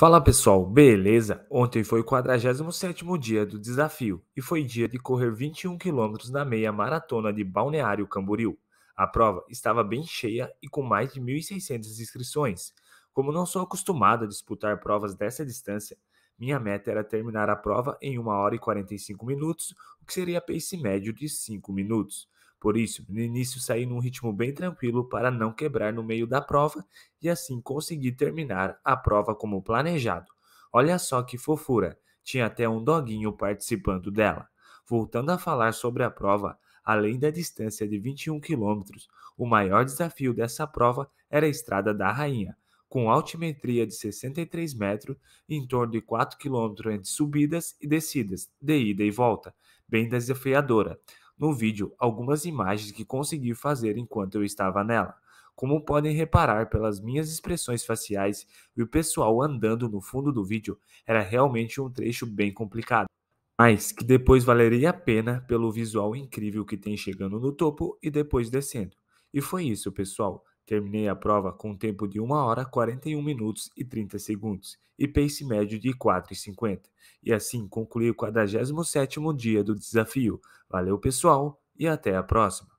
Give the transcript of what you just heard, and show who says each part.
Speaker 1: Fala pessoal, beleza? Ontem foi o 47º dia do desafio e foi dia de correr 21 quilômetros na meia maratona de Balneário Camboriú. A prova estava bem cheia e com mais de 1.600 inscrições. Como não sou acostumado a disputar provas dessa distância, minha meta era terminar a prova em 1 hora e 45 minutos, o que seria pace médio de 5 minutos. Por isso, no início saí num ritmo bem tranquilo para não quebrar no meio da prova e assim conseguir terminar a prova como planejado. Olha só que fofura, tinha até um doguinho participando dela. Voltando a falar sobre a prova, além da distância de 21 quilômetros, o maior desafio dessa prova era a Estrada da Rainha, com altimetria de 63 metros e em torno de 4 quilômetros entre subidas e descidas, de ida e volta, bem desafiadora no vídeo algumas imagens que consegui fazer enquanto eu estava nela. Como podem reparar pelas minhas expressões faciais e o pessoal andando no fundo do vídeo, era realmente um trecho bem complicado, mas que depois valeria a pena pelo visual incrível que tem chegando no topo e depois descendo. E foi isso, pessoal. Terminei a prova com um tempo de 1 hora 41 minutos e 30 segundos e pace médio de 4,50. E assim concluí o 47º dia do desafio. Valeu, pessoal, e até a próxima.